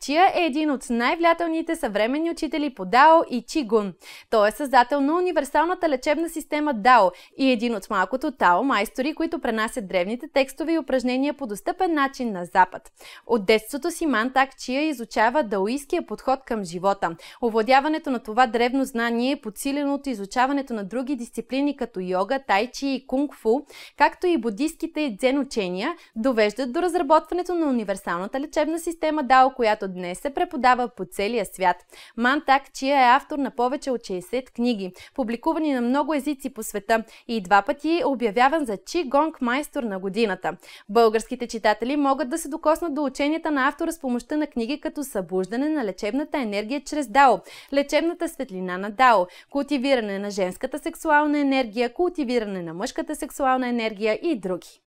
Чия е един от най-влиятелните съвременни учители по Дао и Чигун. Той е създател на универсалната лечебна система Дао и един от малкото Тао майстори, които пренасят древните текстове и упражнения по достъпен начин на Запад. От детството си Чия изучава даоистския подход към живота. Овладяването на това древно знание е подсилено от изучаването на други дисциплини като йога, тайчи и кунг-фу, както и буддийските дзен учения, довеждат до разработването на универсалната лечебна система Дао дао, която днес се преподава по целия свят. Мантак Чия е автор на повече от 60 книги, публикувани на много езици по света и два пъти е обявяван за Чи Гонг майстор на годината. Българските читатели могат да се докоснат до ученията на автора с помощта на книги като Събуждане на лечебната енергия чрез дао, лечебната светлина на дао, култивиране на женската сексуална енергия, култивиране на мъжката сексуална енергия и други.